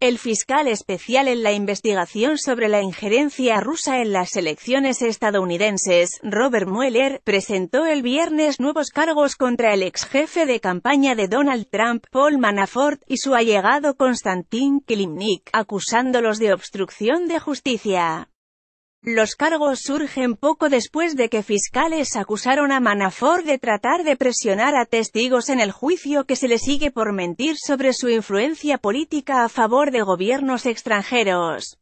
El fiscal especial en la investigación sobre la injerencia rusa en las elecciones estadounidenses, Robert Mueller, presentó el viernes nuevos cargos contra el ex jefe de campaña de Donald Trump, Paul Manafort, y su allegado Konstantin Klimnik, acusándolos de obstrucción de justicia. Los cargos surgen poco después de que fiscales acusaron a Manafort de tratar de presionar a testigos en el juicio que se le sigue por mentir sobre su influencia política a favor de gobiernos extranjeros.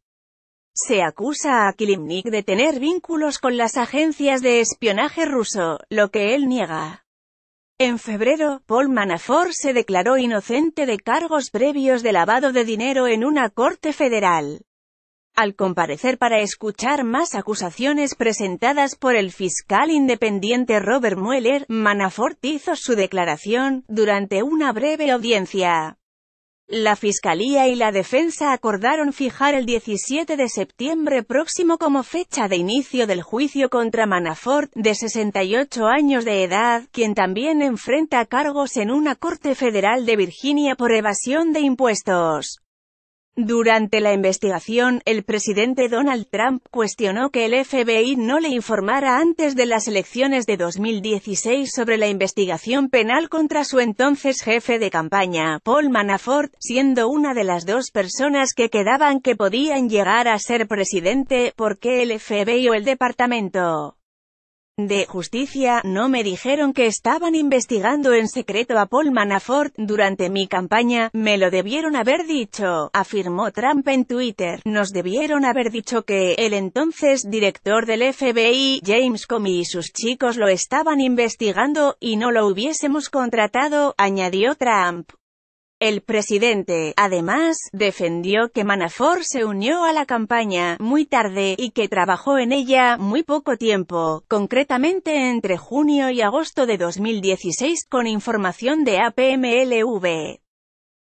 Se acusa a Kilimnik de tener vínculos con las agencias de espionaje ruso, lo que él niega. En febrero, Paul Manafort se declaró inocente de cargos previos de lavado de dinero en una corte federal al comparecer para escuchar más acusaciones presentadas por el fiscal independiente Robert Mueller, Manafort hizo su declaración, durante una breve audiencia. La Fiscalía y la Defensa acordaron fijar el 17 de septiembre próximo como fecha de inicio del juicio contra Manafort, de 68 años de edad, quien también enfrenta cargos en una Corte Federal de Virginia por evasión de impuestos. Durante la investigación, el presidente Donald Trump cuestionó que el FBI no le informara antes de las elecciones de 2016 sobre la investigación penal contra su entonces jefe de campaña, Paul Manafort, siendo una de las dos personas que quedaban que podían llegar a ser presidente, porque el FBI o el Departamento de Justicia no me dijeron que estaban investigando en secreto a Paul Manafort durante mi campaña, me lo debieron haber dicho, afirmó Trump en Twitter. Nos debieron haber dicho que el entonces director del FBI, James Comey y sus chicos lo estaban investigando, y no lo hubiésemos contratado, añadió Trump. El presidente, además, defendió que Manafort se unió a la campaña muy tarde y que trabajó en ella muy poco tiempo, concretamente entre junio y agosto de 2016 con información de APMLV.